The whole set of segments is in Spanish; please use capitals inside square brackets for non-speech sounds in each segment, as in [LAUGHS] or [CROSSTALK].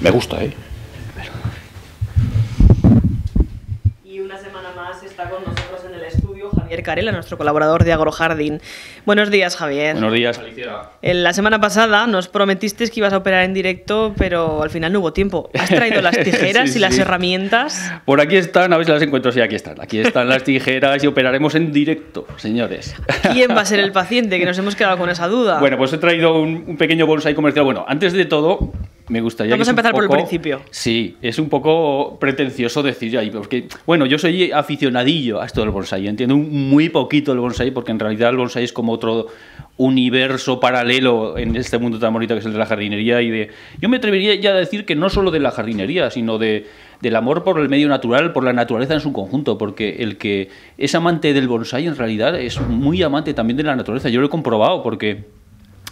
Me gusta, ¿eh? Y una semana más está con nosotros en el estudio Javier Carela, nuestro colaborador de AgroJardín. Buenos días, Javier. Buenos días. En la semana pasada nos prometiste que ibas a operar en directo, pero al final no hubo tiempo. ¿Has traído las [LAUGHS] tijeras y las herramientas? Por aquí están, a ver si las encuentro. Sí, aquí están. Aquí están las tijeras y operaremos en directo, señores. ¿Quién va a ser el paciente? Que nos hemos quedado con esa duda. Bueno, pues he traído un, pequeño pequeño ahí comercial. Bueno, antes de todo, me gustaría... Vamos a empezar por el principio. Sí, es un poco pretencioso decir ahí, porque, bueno, yo soy aficionadillo a esto del bonsai, entiendo muy poquito el bonsai, porque en realidad el bonsai es como otro universo paralelo en este mundo tan bonito que es el de la jardinería y Yo me atrevería ya a decir que no solo de la jardinería, sino de del amor por el medio natural, por la naturaleza en su conjunto, porque el que es amante del bonsai en realidad es muy amante también de la naturaleza. Yo lo he comprobado porque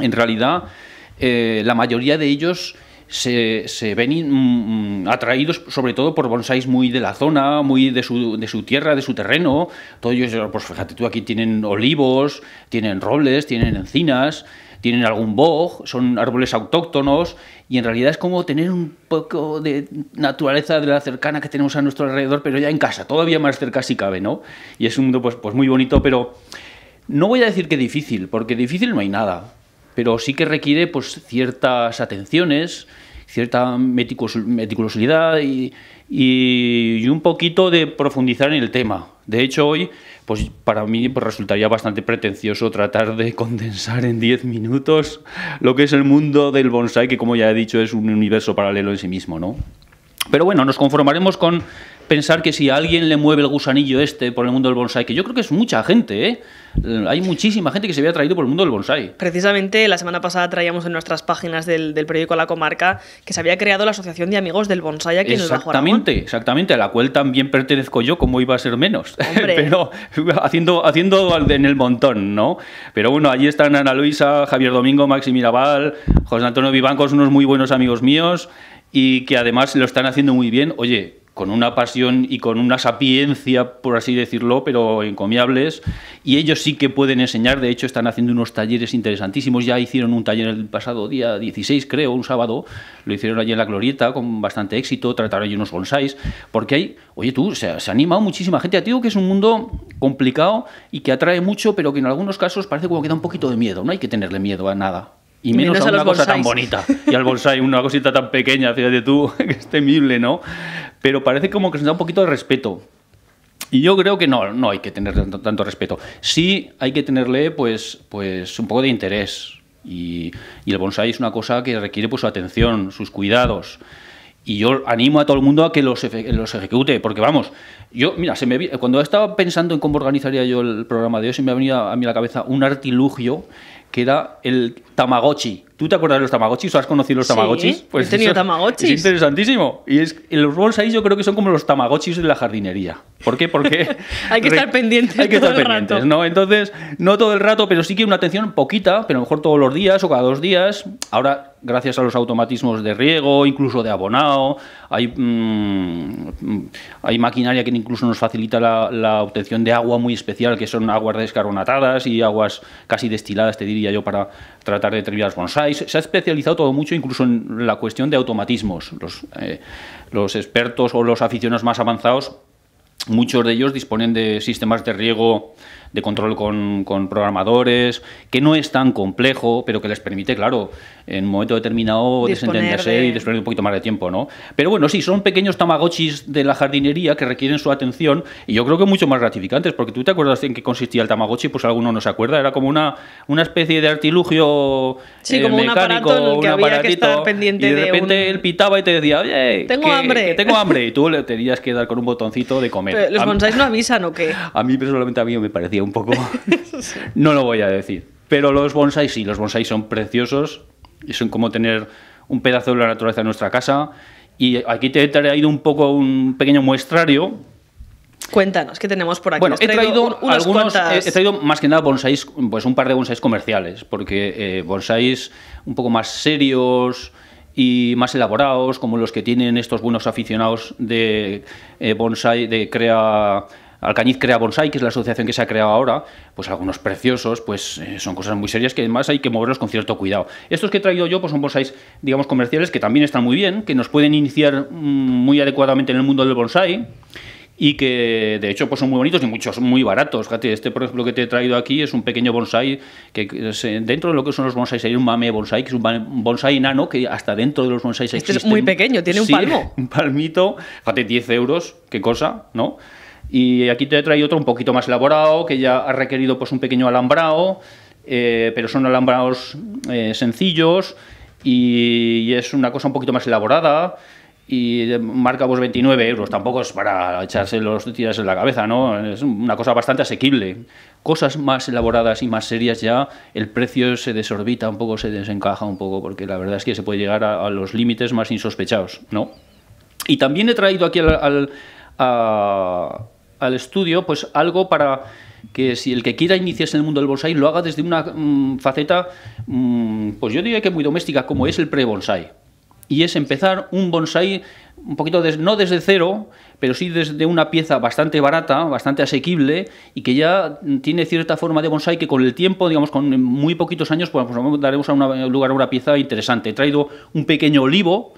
en realidad eh, la mayoría de ellos se, ven mm, mm, atraídos sobre todo por bonsáis muy de la zona, muy de su, tierra, de su terreno. Todos ellos, pues fíjate tú, aquí tienen olivos, tienen robles, tienen encinas, tienen algún bog, son árboles autóctonos y en realidad es como tener un poco de naturaleza de la cercana que tenemos a nuestro alrededor, pero ya en casa, todavía más cerca si cabe, ¿no? Y es un mundo pues, pues muy bonito, pero no voy a decir que difícil, porque difícil no hay nada pero sí que requiere pues, ciertas atenciones, cierta meticulosidad y, un poquito de profundizar en el tema. De hecho, hoy, pues para mí pues, resultaría bastante pretencioso tratar de condensar en 10 minutos lo que es el mundo del bonsai, que como ya he dicho es un universo paralelo en sí mismo, ¿no? Pero bueno, nos conformaremos con pensar que si a alguien le mueve el gusanillo este por el mundo del bonsai, que yo creo que es mucha gente, ¿eh? Eh, hay muchísima gente que se había traído por el mundo del bonsai. Precisamente la semana pasada traíamos en nuestras páginas del, del periódico La Comarca que se había creado la Asociación de Amigos del Bonsai aquí en el Bajo Exactamente, exactamente, a la cual también pertenezco yo, como iba a ser menos, [LAUGHS] pero haciendo, haciendo en el montón, ¿no? Pero bueno, allí están Ana Luisa, Javier Domingo, Maxi Mirabal, José Antonio Vivancos, unos muy buenos amigos míos y que además lo están haciendo muy bien. Oye, con una pasión y con una sapiencia, por así decirlo, pero encomiables. Y ellos sí que pueden enseñar, de hecho están haciendo unos talleres interesantísimos, ya hicieron un taller el pasado día 16, creo, un sábado, lo hicieron allí en la Glorieta con bastante éxito, trataron allí unos bonsáis, porque hay, oye tú, se, ha animado muchísima gente, te digo que es un mundo complicado y que atrae mucho, pero que en algunos casos parece como que da un poquito de miedo, no hay que tenerle miedo a nada. Y menos, a, una cosa tan bonita. Y al bonsai, una cosita tan pequeña, fíjate tú, [LAUGHS] que es temible, ¿no? pero parece como que se da un poquito de respeto. Y yo creo que no, no hay que tener tanto, respeto. Sí hay que tenerle pues, pues un poco de interés. Y, el bonsai es una cosa que requiere pues, su atención, sus cuidados. Y yo animo a todo el mundo a que los, los ejecute, porque vamos, yo, mira, se cuando estaba pensando en cómo organizaría yo el programa de hoy, se me ha venido a mí a la cabeza un artilugio que era el Tamagotchi. ¿Tú te acuerdas de los Tamagotchis o has conocido los Tamagotchis? Sí, pues he tenido Tamagotchis. Es interesantísimo. Y es, los rolls ahí yo creo que son como los Tamagotchis de la jardinería. ¿Por qué? Porque... [LAUGHS] hay que estar pendientes. Hay que estar pendientes, ¿no? Entonces, no todo el rato, pero sí que una atención poquita, pero mejor todos los días o cada dos días. Ahora, gracias a los automatismos de riego, incluso de abonado, hay, mm, hay maquinaria que incluso nos facilita la, obtención de agua muy especial, que son aguas descarbonatadas y aguas casi destiladas, te diría yo, para tratar de los bonsáis. Se ha especializado todo mucho incluso en la cuestión de automatismos. Los, eh, los expertos o los aficionados más avanzados Muchos de ellos disponen de sistemas de riego de control con, con, programadores, que no es tan complejo, pero que les permite, claro, en un momento determinado desentenderse y disponer un poquito más de tiempo, ¿no? Pero bueno, sí, son pequeños tamagotchis de la jardinería que requieren su atención y yo creo que mucho más gratificantes, porque tú te acuerdas en qué consistía el tamagotchi, pues alguno no se acuerda, era como una, una especie de artilugio como eh, mecánico, un, aparatito, y de repente él pitaba y te decía, oye, tengo hambre. tengo hambre, y tú le tenías que dar con un botoncito de comer. [LAUGHS] los bonsáis no avisan o qué? [LAUGHS] A mí personalmente a mí me parecía un poco. [LAUGHS] no lo voy a decir. Pero los bonsáis sí, los bonsáis son preciosos y son como tener un pedazo de la naturaleza en nuestra casa. Y aquí te he traído un poco un pequeño muestrario. Cuéntanos, ¿qué tenemos por aquí? Bueno, he traído, más que nada bonsáis, pues un par de bonsáis comerciales, porque eh, bonsáis un poco más serios, y más elaborados, como los que tienen estos buenos aficionados de eh, bonsai, de crea Alcañiz Crea Bonsai, que es la asociación que se ha creado ahora, pues algunos preciosos, pues eh, son cosas muy serias que además hay que moverlos con cierto cuidado. Estos que he traído yo pues son bonsais, digamos, comerciales que también están muy bien, que nos pueden iniciar mm, muy adecuadamente en el mundo del bonsai y que de hecho pues son muy bonitos y muchos muy baratos. este por ejemplo que te he traído aquí es un pequeño bonsai que eh, dentro de lo que son los bonsais hay un mame bonsai, que es un bonsai nano que hasta dentro de los bonsais este es muy pequeño, tiene un palmo. [LAUGHS] Un palmito, fíjate, 10 euros, qué cosa, ¿no? Y aquí te he traído otro un poquito más elaborado, que ya ha requerido pues, un pequeño alambrado, eh, pero son alambrados eh, sencillos y, es una cosa un poquito más elaborada y marca 29 pues, euros. Tampoco es para echarse los tiras en la cabeza, ¿no? Es una cosa bastante asequible. Cosas más elaboradas y más serias ya, el precio se desorbita un poco, se desencaja un poco, porque la verdad es que se puede llegar a, los límites más insospechados, ¿no? Y también he traído aquí al, al estudio, pues algo para que si el que quiera iniciarse en el mundo del bonsai lo haga desde una mm, faceta, mm, pues yo diría que muy doméstica, como es el pre-bonsai. Y es empezar un bonsai un poquito, no desde cero, pero sí desde una pieza bastante barata, bastante asequible y que ya tiene cierta forma de bonsai que con el tiempo, digamos, con muy poquitos años, pues, pues daremos a un lugar una pieza interesante. He traído un pequeño olivo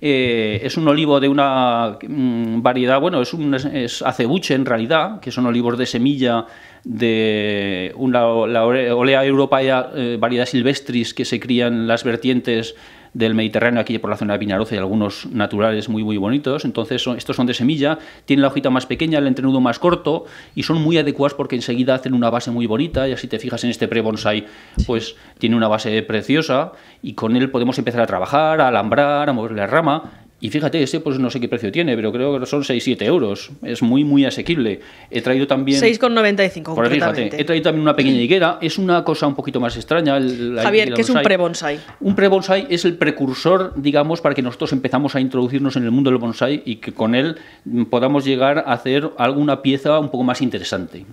eh, es un olivo de una mm, variedad, bueno, es un es acebuche en realidad, que son olivos de semilla de una, la olea europea, eh, variedad silvestris que se crían en las vertientes del Mediterráneo, aquí por la zona de Pinaroza y algunos naturales muy, muy bonitos. Entonces, estos son de semilla, tienen la hojita más pequeña, el entrenudo más corto y son muy adecuados porque enseguida hacen una base muy bonita. Y así te fijas en este pre-bonsai, pues tiene una base preciosa y con él podemos empezar a trabajar, a alambrar, a mover la rama y fíjate, ese pues no sé qué precio tiene, pero creo que son 6-7 euros. Es muy, muy asequible. He traído también... 6,95 Por fíjate, he traído también una pequeña higuera. Es una cosa un poquito más extraña. Javier, ¿qué es un pre-bonsai? Un pre-bonsai es el precursor, digamos, para que nosotros empezamos a introducirnos en el mundo del bonsai y que con él podamos llegar a hacer alguna pieza un poco más interesante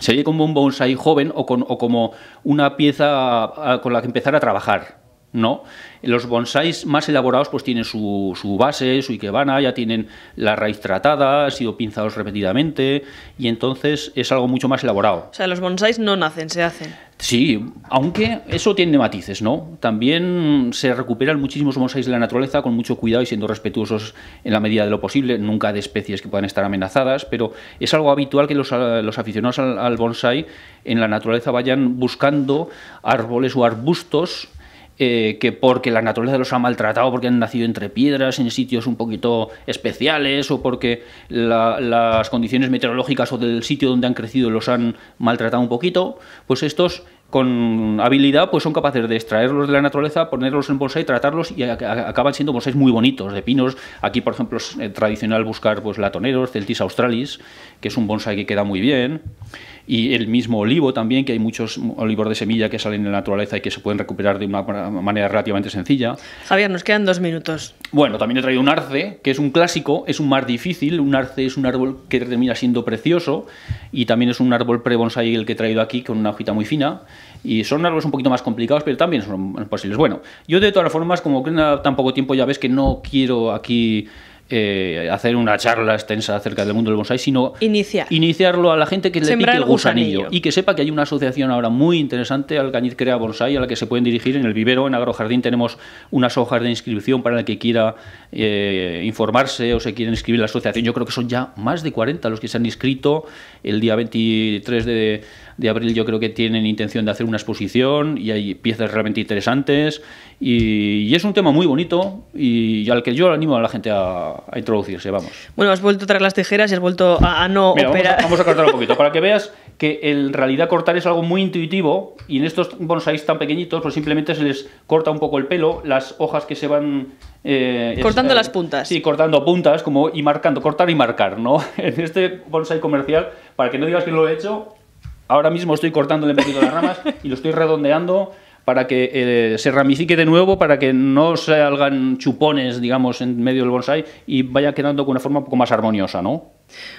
sería como un bonsai joven o, como una pieza ah, con la que empezar a trabajar. No. Los bonsáis más elaborados pues tienen su, su, base, su ikebana, ya tienen la raíz tratada, han sido pinzados repetidamente y entonces es algo mucho más elaborado. O sea, los bonsáis no nacen, se hacen. Sí, aunque eso tiene matices, ¿no? También se recuperan muchísimos bonsáis de la naturaleza con mucho cuidado y siendo respetuosos en la medida de lo posible, nunca de especies que puedan estar amenazadas, pero es algo habitual que los, los aficionados al, al bonsái en la naturaleza vayan buscando árboles o arbustos eh, que porque la naturaleza los ha maltratado, porque han nacido entre piedras, en sitios un poquito especiales, o porque las condiciones meteorológicas o del sitio donde han crecido los han maltratado un poquito, pues estos con habilidad pues son capaces de extraerlos de la naturaleza, ponerlos en bolsa y tratarlos y acaban siendo bonsáis muy bonitos de pinos. Aquí, por ejemplo, es eh, tradicional buscar pues latoneros, celtis australis, que es un bonsai que queda muy bien, y el mismo olivo también, que hay muchos olivos de semilla que salen en la naturaleza y que se pueden recuperar de una manera relativamente sencilla. Javier, nos quedan dos minutos. Bueno, también he traído un arce, que es un clásico, es un más difícil, un arce es un árbol que termina siendo precioso y también es un árbol pre-bonsai el que he traído aquí con una hojita muy fina y son árboles un poquito más complicados, pero también son posibles. Bueno, yo de todas formas, como que tan poco tiempo ya ves que no quiero aquí... Eh, hacer una charla extensa acerca del mundo del bonsai, sino Iniciar. iniciarlo a la gente que le pique el gusanillo. y que sepa que hay una asociación ahora muy interesante, Alcañiz Crea Bonsai, a la que se pueden dirigir en el vivero, en Agrojardín tenemos unas hojas de inscripción para el que quiera eh, informarse o se quiera inscribir en la asociación. Yo creo que son ya más de 40 los que se han inscrito el día 23 de de abril yo creo que tienen intención de hacer una exposición y hay piezas realmente interesantes y, es un tema muy bonito y, al que yo animo a la gente a, introducirse, vamos. Bueno, has vuelto a traer las tijeras y has vuelto a, no operar. Vamos a, cortar un poquito [LAUGHS] para que veas que en realidad cortar es algo muy intuitivo y en estos bonsáis tan pequeñitos pues simplemente se les corta un poco el pelo, las hojas que se van eh, cortando las puntas. Sí, cortando puntas como y marcando, cortar y marcar, ¿no? [LAUGHS] En este bonsai comercial, para que no digas que lo he hecho, Ahora mismo estoy cortándole un poquito las ramas y lo estoy redondeando para que eh, se ramifique de nuevo, para que no salgan chupones, digamos, en medio del bonsai y vaya quedando con una forma un poco más armoniosa, ¿no?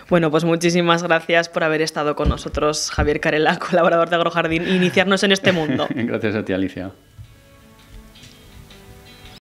Bueno, pues muchísimas gracias por haber estado con nosotros, Javier Carela, [LAUGHS] colaborador de Agrojardín, e iniciarnos en este mundo. [LAUGHS] gracias a ti, Alicia.